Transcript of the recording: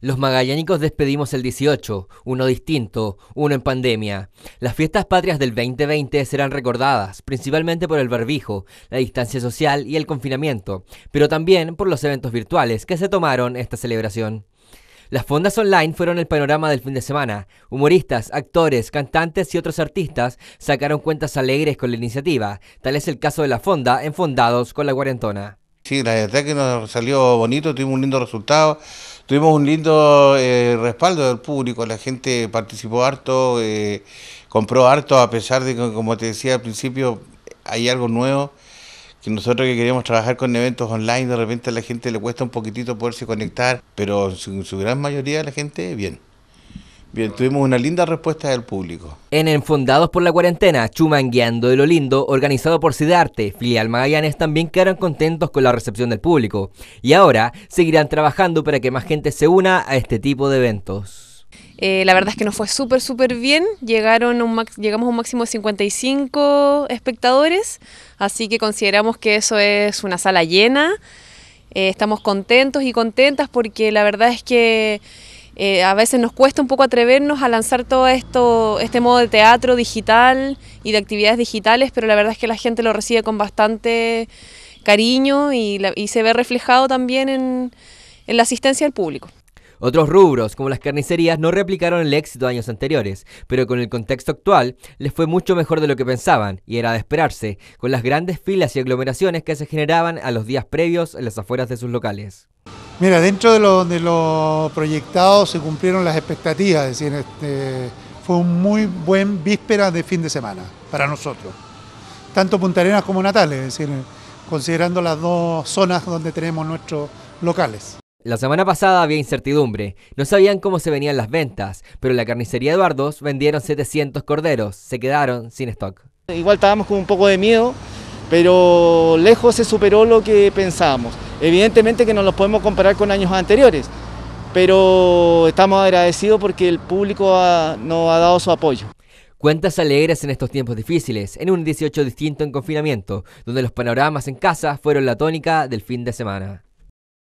Los magallánicos despedimos el 18, uno distinto, uno en pandemia. Las fiestas patrias del 2020 serán recordadas, principalmente por el barbijo, la distancia social y el confinamiento, pero también por los eventos virtuales que se tomaron esta celebración. Las fondas online fueron el panorama del fin de semana. Humoristas, actores, cantantes y otros artistas sacaron cuentas alegres con la iniciativa. Tal es el caso de la fonda en Fondados con la Cuarentona. Sí, la verdad que nos salió bonito, tuvimos un lindo resultado tuvimos un lindo eh, respaldo del público, la gente participó harto, eh, compró harto, a pesar de que, como te decía al principio, hay algo nuevo, que nosotros que queremos trabajar con eventos online, de repente a la gente le cuesta un poquitito poderse conectar, pero en su, gran mayoría la gente, bien. Bien, tuvimos una linda respuesta del público. En Enfondados por la Cuarentena, Chumangueando de lo Lindo, organizado por Cidarte, Filial Magallanes, también quedaron contentos con la recepción del público. Y ahora seguirán trabajando para que más gente se una a este tipo de eventos. Eh, la verdad es que nos fue súper, súper bien. Llegaron un llegamos a un máximo de 55 espectadores, así que consideramos que eso es una sala llena. Eh, estamos contentos y contentas porque la verdad es que eh, a veces nos cuesta un poco atrevernos a lanzar todo esto, este modo de teatro digital y de actividades digitales, pero la verdad es que la gente lo recibe con bastante cariño y, se ve reflejado también en, en la asistencia del público. Otros rubros, como las carnicerías, no replicaron el éxito de años anteriores, pero con el contexto actual les fue mucho mejor de lo que pensaban, y era de esperarse, con las grandes filas y aglomeraciones que se generaban a los días previos en las afueras de sus locales. Mira, dentro de lo, de proyectado se cumplieron las expectativas, es decir, este, fue un muy buen víspera de fin de semana para nosotros, tanto Punta Arenas como Natales, decir, considerando las dos zonas donde tenemos nuestros locales. La semana pasada había incertidumbre, no sabían cómo se venían las ventas, pero la carnicería Eduardo vendieron 700 corderos, se quedaron sin stock. Igual estábamos con un poco de miedo, pero lejos se superó lo que pensábamos. Evidentemente que no los podemos comparar con años anteriores, pero estamos agradecidos porque el público nos ha dado su apoyo. Cuentas alegres en estos tiempos difíciles, en un 18 distinto en confinamiento, donde los panoramas en casa fueron la tónica del fin de semana.